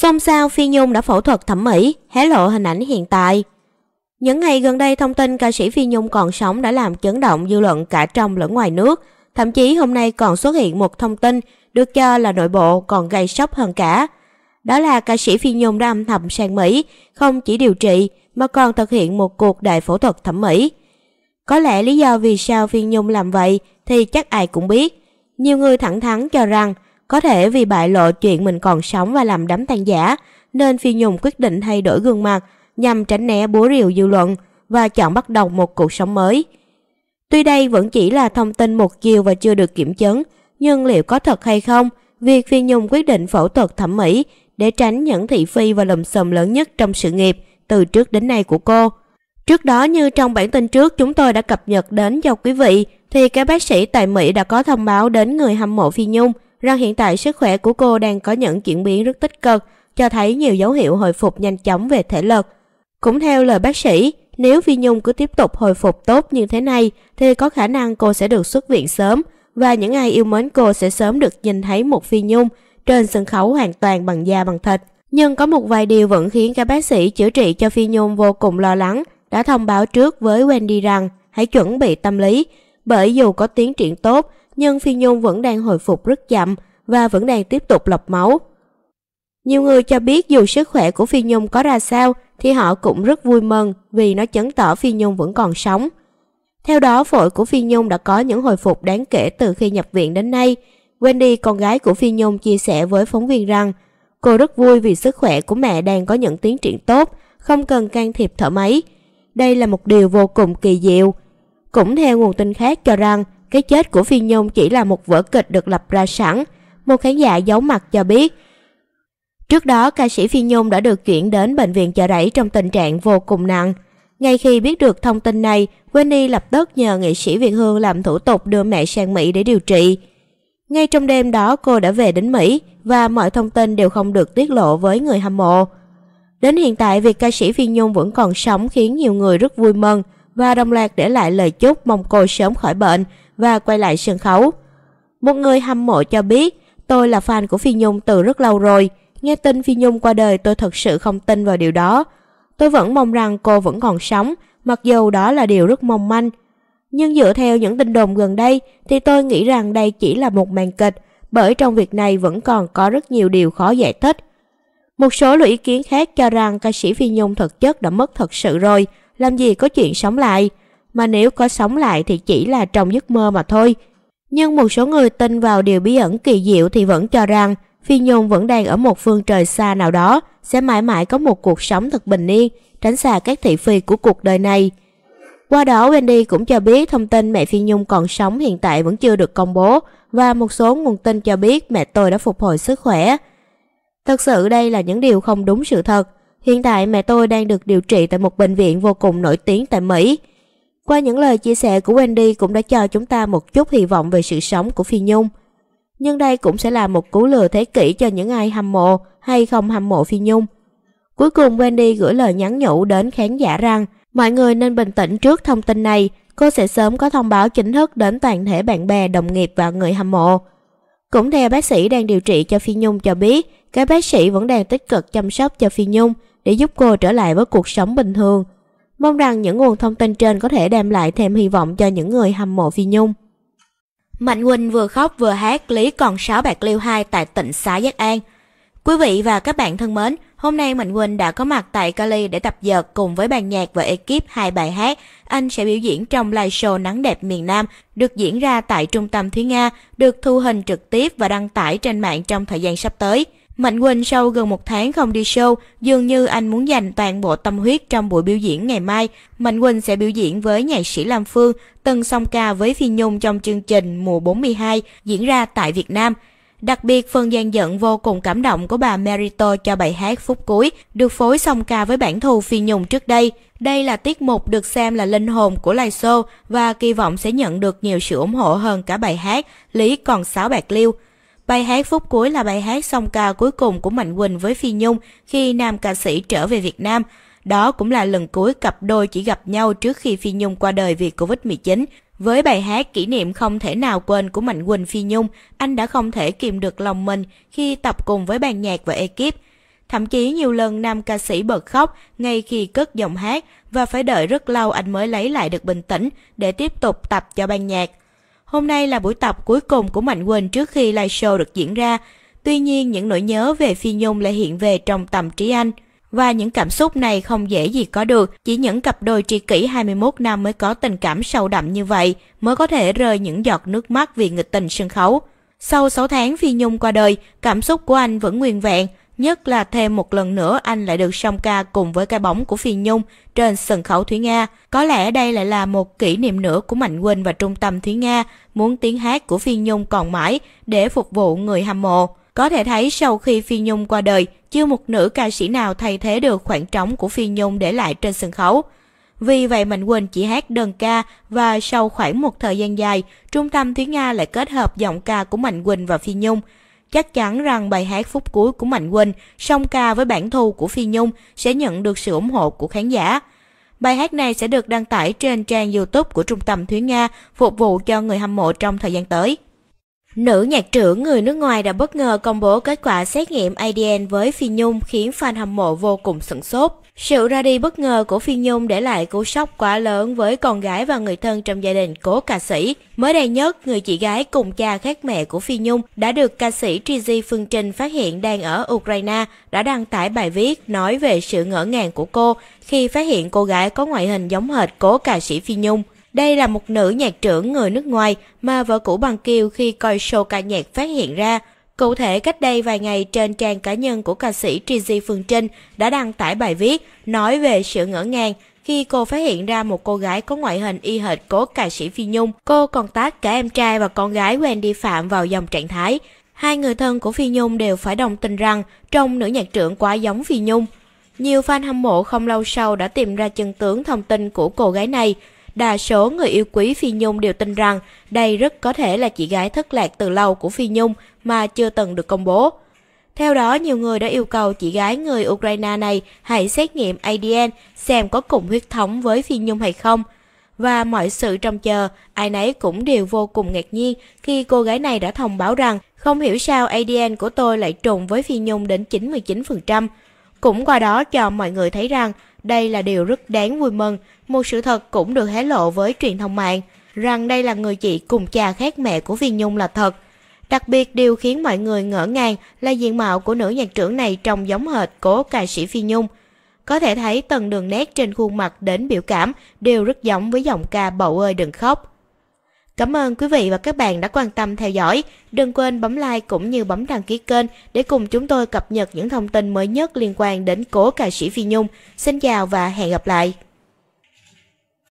Xong sao Phi Nhung đã phẫu thuật thẩm mỹ, hé lộ hình ảnh hiện tại. Những ngày gần đây thông tin ca sĩ Phi Nhung còn sống đã làm chấn động dư luận cả trong lẫn ngoài nước. Thậm chí hôm nay còn xuất hiện một thông tin được cho là nội bộ còn gây sốc hơn cả. Đó là ca sĩ Phi Nhung đã âm thầm sang Mỹ, không chỉ điều trị mà còn thực hiện một cuộc đại phẫu thuật thẩm mỹ. Có lẽ lý do vì sao Phi Nhung làm vậy thì chắc ai cũng biết. Nhiều người thẳng thắn cho rằng có thể vì bại lộ chuyện mình còn sống và làm đám tang giả, nên Phi Nhung quyết định thay đổi gương mặt nhằm tránh né búa rìu dư luận và chọn bắt đầu một cuộc sống mới. Tuy đây vẫn chỉ là thông tin một chiều và chưa được kiểm chứng, nhưng liệu có thật hay không, việc Phi Nhung quyết định phẫu thuật thẩm mỹ để tránh những thị phi và lùm xùm lớn nhất trong sự nghiệp từ trước đến nay của cô. Trước đó như trong bản tin trước chúng tôi đã cập nhật đến cho quý vị thì các bác sĩ tại Mỹ đã có thông báo đến người hâm mộ Phi Nhung rằng hiện tại sức khỏe của cô đang có những chuyển biến rất tích cực, cho thấy nhiều dấu hiệu hồi phục nhanh chóng về thể lực. Cũng theo lời bác sĩ, nếu phi Nhung cứ tiếp tục hồi phục tốt như thế này thì có khả năng cô sẽ được xuất viện sớm và những ai yêu mến cô sẽ sớm được nhìn thấy một Phi Nhung trên sân khấu hoàn toàn bằng da bằng thịt. Nhưng có một vài điều vẫn khiến các bác sĩ chữa trị cho Phi Nhung vô cùng lo lắng, đã thông báo trước với Wendy rằng hãy chuẩn bị tâm lý, bởi dù có tiến triển tốt nhưng Phi Nhung vẫn đang hồi phục rất chậm và vẫn đang tiếp tục lọc máu. Nhiều người cho biết dù sức khỏe của Phi Nhung có ra sao thì họ cũng rất vui mừng vì nó chứng tỏ Phi Nhung vẫn còn sống. Theo đó, phổi của Phi Nhung đã có những hồi phục đáng kể từ khi nhập viện đến nay. Wendy, con gái của Phi Nhung, chia sẻ với phóng viên rằng cô rất vui vì sức khỏe của mẹ đang có những tiến triển tốt, không cần can thiệp thở máy. Đây là một điều vô cùng kỳ diệu. Cũng theo nguồn tin khác cho rằng, cái chết của Phi Nhung chỉ là một vở kịch được lập ra sẵn, một khán giả giấu mặt cho biết. Trước đó, ca sĩ Phi Nhung đã được chuyển đến bệnh viện chợ rẫy trong tình trạng vô cùng nặng. Ngay khi biết được thông tin này, Wendy lập tức nhờ nghệ sĩ Việt Hương làm thủ tục đưa mẹ sang Mỹ để điều trị. Ngay trong đêm đó cô đã về đến Mỹ và mọi thông tin đều không được tiết lộ với người hâm mộ. Đến hiện tại, việc ca sĩ Phi Nhung vẫn còn sống khiến nhiều người rất vui mừng và đồng loạt để lại lời chúc mong cô sớm khỏi bệnh và quay lại sân khấu. Một người hâm mộ cho biết, tôi là fan của Phi Nhung từ rất lâu rồi. Nghe tin Phi Nhung qua đời tôi thật sự không tin vào điều đó. Tôi vẫn mong rằng cô vẫn còn sống, mặc dù đó là điều rất mong manh. Nhưng dựa theo những tin đồn gần đây thì tôi nghĩ rằng đây chỉ là một màn kịch, bởi trong việc này vẫn còn có rất nhiều điều khó giải thích. Một số luận ý kiến khác cho rằng ca sĩ Phi Nhung thực chất đã mất thật sự rồi, làm gì có chuyện sống lại mà nếu có sống lại thì chỉ là trong giấc mơ mà thôi. Nhưng một số người tin vào điều bí ẩn kỳ diệu thì vẫn cho rằng Phi Nhung vẫn đang ở một phương trời xa nào đó, sẽ mãi mãi có một cuộc sống thật bình yên, tránh xa các thị phi của cuộc đời này. Qua đó Wendy cũng cho biết thông tin mẹ Phi Nhung còn sống hiện tại vẫn chưa được công bố và một số nguồn tin cho biết mẹ tôi đã phục hồi sức khỏe. Thật sự đây là những điều không đúng sự thật. Hiện tại mẹ tôi đang được điều trị tại một bệnh viện vô cùng nổi tiếng tại Mỹ. Qua những lời chia sẻ của Wendy cũng đã cho chúng ta một chút hy vọng về sự sống của Phi Nhung. Nhưng đây cũng sẽ là một cú lừa thế kỷ cho những ai hâm mộ hay không hâm mộ Phi Nhung. Cuối cùng Wendy gửi lời nhắn nhủ đến khán giả rằng mọi người nên bình tĩnh trước thông tin này, cô sẽ sớm có thông báo chính thức đến toàn thể bạn bè, đồng nghiệp và người hâm mộ. Cũng theo bác sĩ đang điều trị cho Phi Nhung cho biết, các bác sĩ vẫn đang tích cực chăm sóc cho Phi Nhung để giúp cô trở lại với cuộc sống bình thường – Mong rằng những nguồn thông tin trên có thể đem lại thêm hy vọng cho những người hâm mộ Phi Nhung. Mạnh Quỳnh vừa khóc vừa hát Lý còn 6 bạc liêu 2 tại tỉnh xã Giác An. Quý vị và các bạn thân mến, hôm nay Mạnh Quỳnh đã có mặt tại Cali để tập dợt cùng với ban nhạc và ekip hai bài hát. Anh sẽ biểu diễn trong live show Nắng đẹp miền Nam được diễn ra tại trung tâm Thúy Nga, được thu hình trực tiếp và đăng tải trên mạng trong thời gian sắp tới. Mạnh Quỳnh sau gần một tháng không đi show, dường như anh muốn dành toàn bộ tâm huyết trong buổi biểu diễn ngày mai. Mạnh Quỳnh sẽ biểu diễn với nhạc sĩ Lam Phương, từng song ca với Phi Nhung trong chương trình mùa 42 diễn ra tại Việt Nam. Đặc biệt, phần gian dẫn vô cùng cảm động của bà Merito cho bài hát Phút Cuối, được phối song ca với bản thù Phi Nhung trước đây. Đây là tiết mục được xem là linh hồn của live show và kỳ vọng sẽ nhận được nhiều sự ủng hộ hơn cả bài hát Lý còn sáo bạc liêu. Bài hát phút cuối là bài hát song ca cuối cùng của Mạnh Quỳnh với Phi Nhung khi nam ca sĩ trở về Việt Nam. Đó cũng là lần cuối cặp đôi chỉ gặp nhau trước khi Phi Nhung qua đời vì Covid-19. Với bài hát kỷ niệm không thể nào quên của Mạnh Quỳnh Phi Nhung, anh đã không thể kìm được lòng mình khi tập cùng với ban nhạc và ekip. Thậm chí nhiều lần nam ca sĩ bật khóc ngay khi cất giọng hát và phải đợi rất lâu anh mới lấy lại được bình tĩnh để tiếp tục tập cho ban nhạc. Hôm nay là buổi tập cuối cùng của Mạnh Quỳnh trước khi live show được diễn ra. Tuy nhiên những nỗi nhớ về Phi Nhung lại hiện về trong tâm trí anh. Và những cảm xúc này không dễ gì có được, chỉ những cặp đôi tri kỷ 21 năm mới có tình cảm sâu đậm như vậy, mới có thể rơi những giọt nước mắt vì nghịch tình sân khấu. Sau 6 tháng Phi Nhung qua đời, cảm xúc của anh vẫn nguyên vẹn, Nhất là thêm một lần nữa anh lại được song ca cùng với cái bóng của Phi Nhung trên sân khấu Thúy Nga. Có lẽ đây lại là một kỷ niệm nữa của Mạnh Quỳnh và trung tâm Thúy Nga muốn tiếng hát của Phi Nhung còn mãi để phục vụ người hâm mộ. Có thể thấy sau khi Phi Nhung qua đời, chưa một nữ ca sĩ nào thay thế được khoảng trống của Phi Nhung để lại trên sân khấu. Vì vậy Mạnh Quỳnh chỉ hát đơn ca và sau khoảng một thời gian dài, trung tâm Thúy Nga lại kết hợp giọng ca của Mạnh Quỳnh và Phi Nhung – chắc chắn rằng bài hát phút cuối của Mạnh Quỳnh song ca với bản thu của Phi Nhung sẽ nhận được sự ủng hộ của khán giả. Bài hát này sẽ được đăng tải trên trang YouTube của Trung tâm Thúy Nga phục vụ cho người hâm mộ trong thời gian tới. Nữ nhạc trưởng người nước ngoài đã bất ngờ công bố kết quả xét nghiệm ADN với Phi Nhung khiến fan hâm mộ vô cùng sửng sốt. Sự ra đi bất ngờ của Phi Nhung để lại cú sốc quá lớn với con gái và người thân trong gia đình cố ca sĩ. Mới đây nhất, người chị gái cùng cha khác mẹ của Phi Nhung đã được ca sĩ Trizy Phương Trinh phát hiện đang ở Ukraine đã đăng tải bài viết nói về sự ngỡ ngàng của cô khi phát hiện cô gái có ngoại hình giống hệt cố ca sĩ Phi Nhung. Đây là một nữ nhạc trưởng người nước ngoài mà vợ cũ bằng Kiều khi coi show ca nhạc phát hiện ra Cụ thể cách đây vài ngày trên trang cá nhân của ca sĩ Trizy Phương Trinh đã đăng tải bài viết nói về sự ngỡ ngàng khi cô phát hiện ra một cô gái có ngoại hình y hệt cố ca sĩ Phi Nhung. Cô còn tác cả em trai và con gái Wendy Phạm vào dòng trạng thái. Hai người thân của Phi Nhung đều phải đồng tình rằng trông nữ nhạc trưởng quá giống Phi Nhung. Nhiều fan hâm mộ không lâu sau đã tìm ra chân tướng thông tin của cô gái này đa số người yêu quý Phi Nhung đều tin rằng đây rất có thể là chị gái thất lạc từ lâu của Phi Nhung mà chưa từng được công bố. Theo đó, nhiều người đã yêu cầu chị gái người Ukraine này hãy xét nghiệm ADN xem có cùng huyết thống với Phi Nhung hay không. Và mọi sự trông chờ, ai nấy cũng đều vô cùng ngạc nhiên khi cô gái này đã thông báo rằng không hiểu sao ADN của tôi lại trùng với Phi Nhung đến 99%. Cũng qua đó cho mọi người thấy rằng đây là điều rất đáng vui mừng, một sự thật cũng được hé lộ với truyền thông mạng, rằng đây là người chị cùng cha khác mẹ của Phi Nhung là thật. Đặc biệt điều khiến mọi người ngỡ ngàng là diện mạo của nữ nhạc trưởng này trông giống hệt cố ca sĩ Phi Nhung. Có thể thấy từng đường nét trên khuôn mặt đến biểu cảm đều rất giống với giọng ca Bậu ơi đừng khóc. Cảm ơn quý vị và các bạn đã quan tâm theo dõi. Đừng quên bấm like cũng như bấm đăng ký kênh để cùng chúng tôi cập nhật những thông tin mới nhất liên quan đến cố ca sĩ Phi Nhung. Xin chào và hẹn gặp lại.